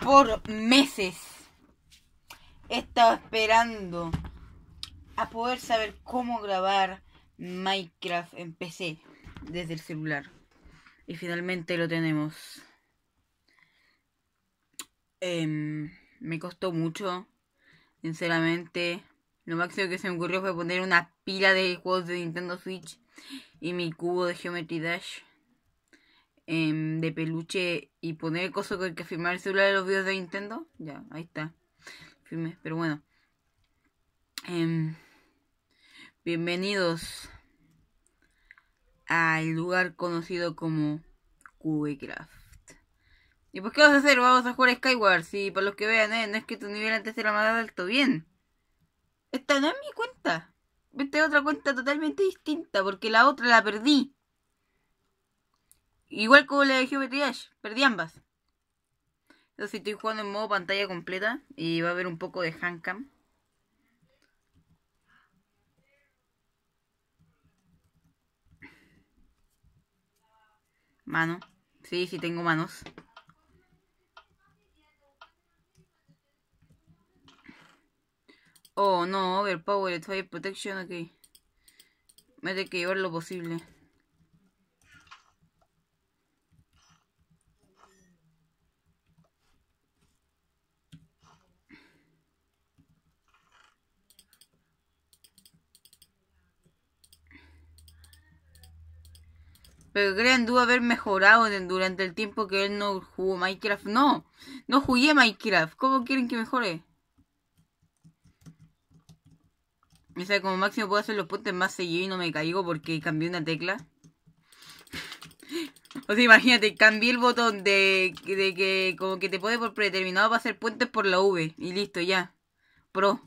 por meses he estado esperando a poder saber cómo grabar Minecraft en PC desde el celular. Y finalmente lo tenemos. Em, me costó mucho, sinceramente. Lo máximo que se me ocurrió fue poner una pila de juegos de Nintendo Switch y mi cubo de Geometry Dash. Em, de peluche y poner cosas coso con que firmar el celular de los videos de Nintendo. Ya, ahí está. Firme, pero bueno. Em, bienvenidos al lugar conocido como Cubecraft. ¿Y pues qué vas a hacer? Vamos a jugar a Skyward. Si sí, para los que vean, eh, no es que tu nivel antes era más alto. Bien. Esta no es mi cuenta. Esta es otra cuenta totalmente distinta porque la otra la perdí. Igual como la de Geometry perdí ambas. Entonces estoy jugando en modo pantalla completa y va a haber un poco de handcam. Mano. Sí, sí tengo manos. Oh, no, overpower, fire protection, ok. Me tengo que llevar lo posible. Pero crean duda haber mejorado durante el tiempo que él no jugó Minecraft. No, no jugué Minecraft. ¿Cómo quieren que mejore? O sea, como máximo puedo hacer los puentes más seguido y no me caigo porque cambié una tecla. o sea, imagínate, cambié el botón de, de que como que te puede por predeterminado para hacer puentes por la V. Y listo, ya. Pro.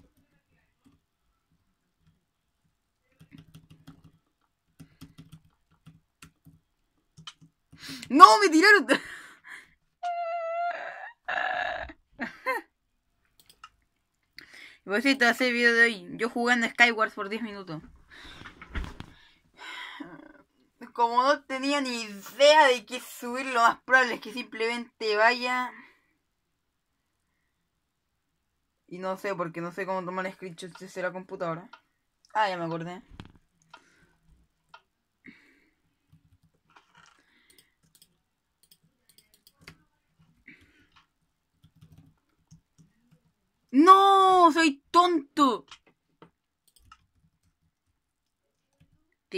No, me tiraron. a te hace el video de hoy. Yo jugando Skyward por 10 minutos. Como no tenía ni idea de qué subir, lo más probable es que simplemente vaya. Y no sé, porque no sé cómo tomar screenshots de la computadora. Ah, ya me acordé.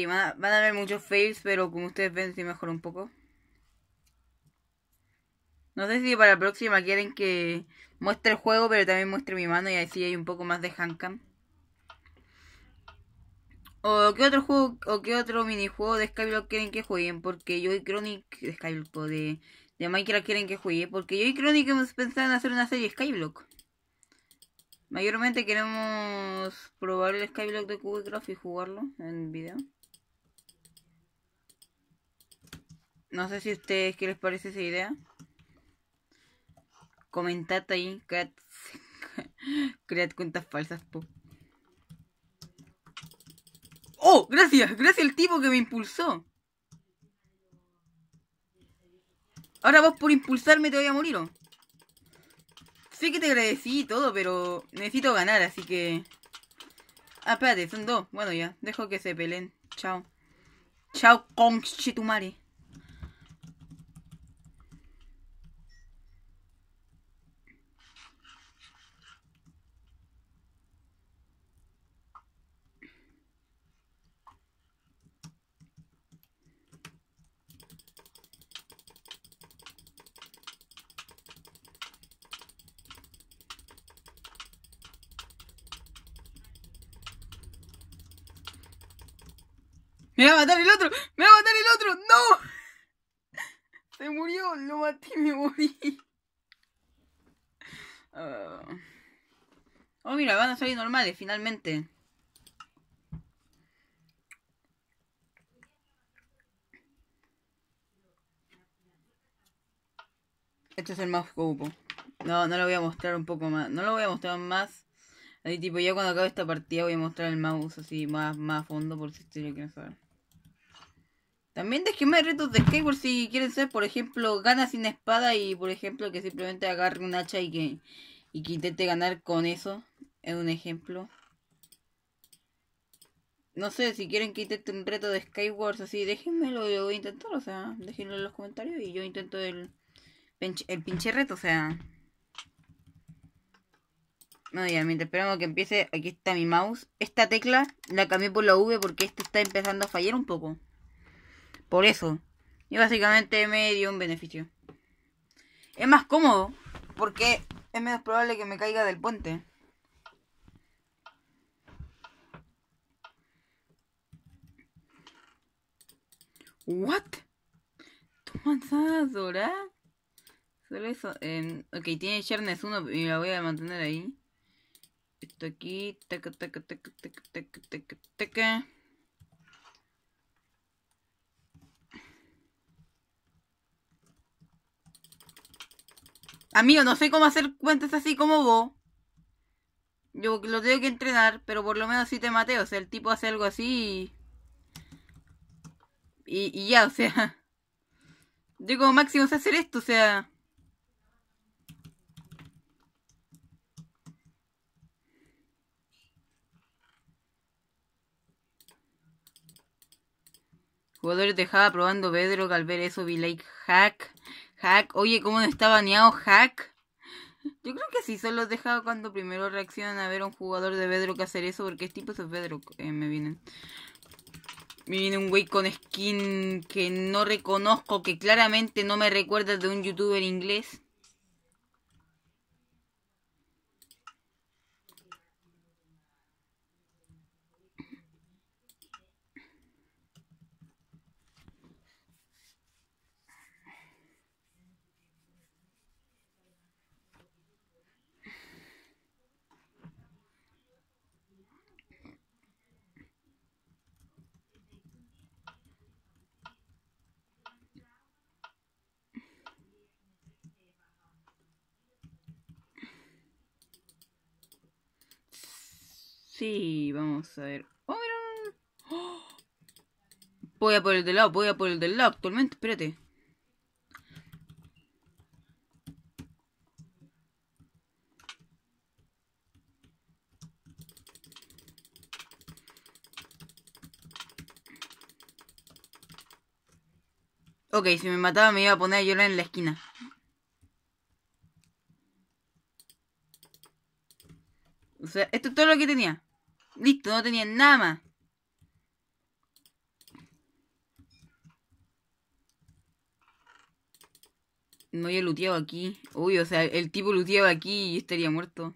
van a, haber muchos fails, pero como ustedes ven, sí mejor un poco. No sé si para la próxima quieren que muestre el juego, pero también muestre mi mano y así hay un poco más de handcam. ¿O qué otro juego o qué otro minijuego de Skyblock quieren que jueguen? Porque yo y Chronic de Skyblock de, de Minecraft quieren que jueguen Porque yo y Chronic hemos pensado en hacer una serie Skyblock. Mayormente queremos probar el Skyblock de Cubecraft y jugarlo en video. No sé si a ustedes qué les parece esa idea. Comentad ahí, cread, cuentas falsas, po. ¡Oh! Gracias, gracias al tipo que me impulsó. Ahora vos por impulsarme te voy a morir, ¿o? Sé que te agradecí y todo, pero necesito ganar, así que... Ah, espérate, son dos. Bueno, ya. Dejo que se peleen. Chao. Chao, con ¡Me va a matar el otro! ¡Me va a matar el otro! ¡No! Se murió, lo maté, me morí. Ah. Oh, mira, van a salir normales, finalmente. Este es el mouse cubo. No, no lo voy a mostrar un poco más. No lo voy a mostrar más. Ahí tipo, ya cuando acabe esta partida voy a mostrar el mouse así más, más a fondo por si ustedes lo quieren saber. También déjenme retos de skateboard si quieren ser, por ejemplo, gana sin espada y, por ejemplo, que simplemente agarre un hacha y que, y intente ganar con eso. Es un ejemplo. No sé, si quieren que intente un reto de skateboard así, déjenmelo, yo voy a intentar, o sea, déjenlo en los comentarios y yo intento el, el pinche reto, o sea. No, ya, mientras esperamos que empiece, aquí está mi mouse. Esta tecla la cambié por la V porque esta está empezando a fallar un poco. Por eso. Y básicamente me dio un beneficio. Es más cómodo porque es menos probable que me caiga del puente. What? tú manzana dorada? Solo eso. Em, ok, tiene chernes 1 y la voy a mantener ahí. Esto aquí. Taca, taca, taca, taca, taca, taca, taca. Amigo, no sé cómo hacer cuentas así como vos. Yo lo tengo que entrenar, pero por lo menos sí te maté. O sea, el tipo hace algo así y... y, ya, o sea. Yo como máximo sé hacer esto, o sea... Jugadores dejaba probando Bedrock al ver eso, vi like hack. Hack, oye, ¿cómo no está baneado Hack? Yo creo que sí, solo dejado cuando primero reaccionan a ver a un jugador de Bedrock hacer eso, porque es tipo de Bedrock eh, me vienen. Me viene un güey con skin que no reconozco, que claramente no me recuerda de un youtuber inglés. Sí, vamos a ver. ¡Oh, Voy a por el del lado, voy a por el del lado actualmente, espérate. Ok, si me mataba me iba a poner a llorar en la esquina. O sea, esto es todo lo que tenía. Listo, no tenía nada más. No había luteado aquí. Uy, o sea, el tipo luteaba aquí y estaría muerto.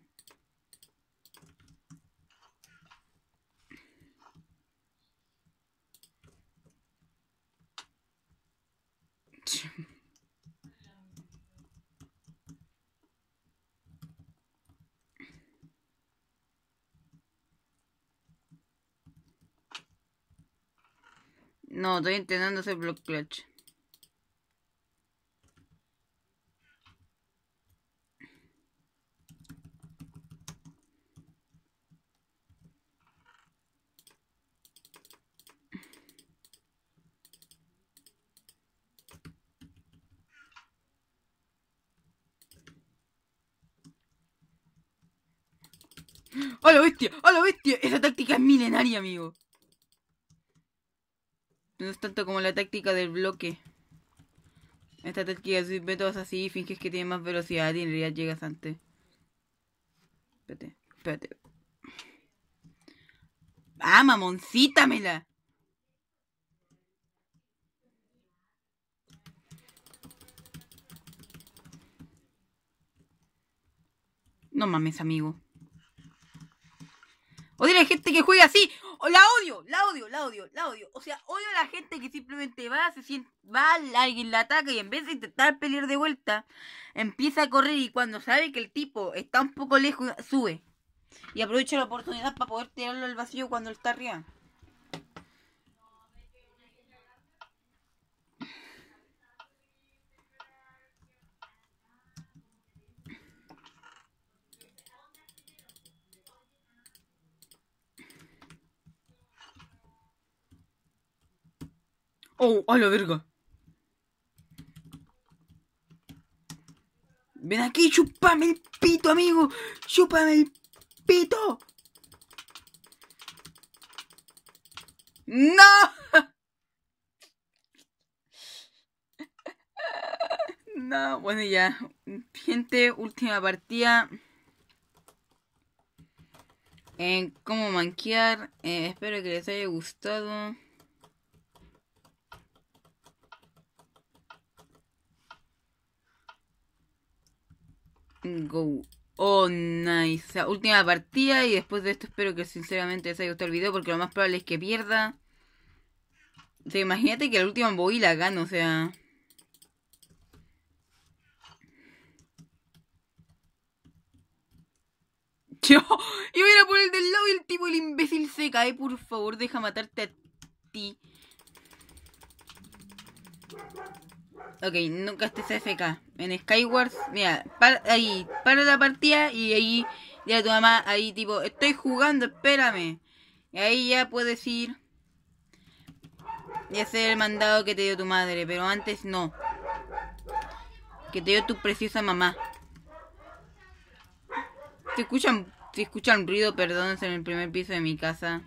No, estoy intentando hacer block clutch. ¡Hola, bestia! ¡Hola, bestia! Esa táctica es milenaria, amigo. No es tanto como la táctica del bloque. Esta táctica de todas así y finges que tiene más velocidad y en realidad llegas antes. Espérate, espérate. ¡Ah, mamoncítamela! No mames, amigo. Odio la gente que juega así la odio, la odio, la odio, la odio. O sea, odio a la gente que simplemente va, se siente va alguien la ataca y en vez de intentar pelear de vuelta, empieza a correr y cuando sabe que el tipo está un poco lejos, sube. Y aprovecha la oportunidad para poder tirarlo al vacío cuando él está arriba. Oh, a Ven aquí, chupame el pito, amigo. Chupame el pito. No. No, bueno ya. Gente, última partida. En cómo manquear. Eh, espero que les haya gustado. Go On. Nice. última partida y después de esto espero que sinceramente les haya gustado el video porque lo más probable es que pierda. O imagínate que la última voy Y la gano, o sea... Yo voy a por el del lado y el tipo, el imbécil, se cae. Por favor, deja matarte a ti. Ok, nunca estés FK. En Skywars, mira, ahí, para la partida y ahí, ya tu mamá, ahí tipo, estoy jugando, espérame. Y ahí ya puedes ir y hacer el mandado que te dio tu madre, pero antes no. Que te dio tu preciosa mamá. Se escuchan, si escuchan ruido, perdón, es en el primer piso de mi casa.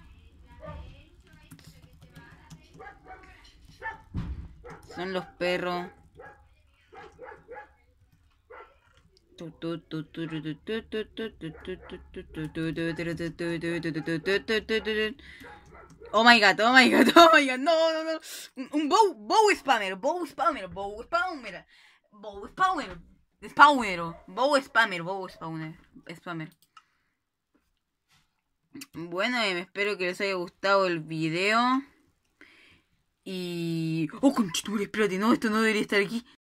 Son los perros. Oh my god, oh my god, oh my god, no, no, no. Un, bow, bow spammer, bow spammer, bow spammer, bow spammer, spammer, bow spammer, bow spammer, Bueno, espero que les haya gustado el video. Y... ¡Oh, con Espérate, no, esto no debería estar aquí.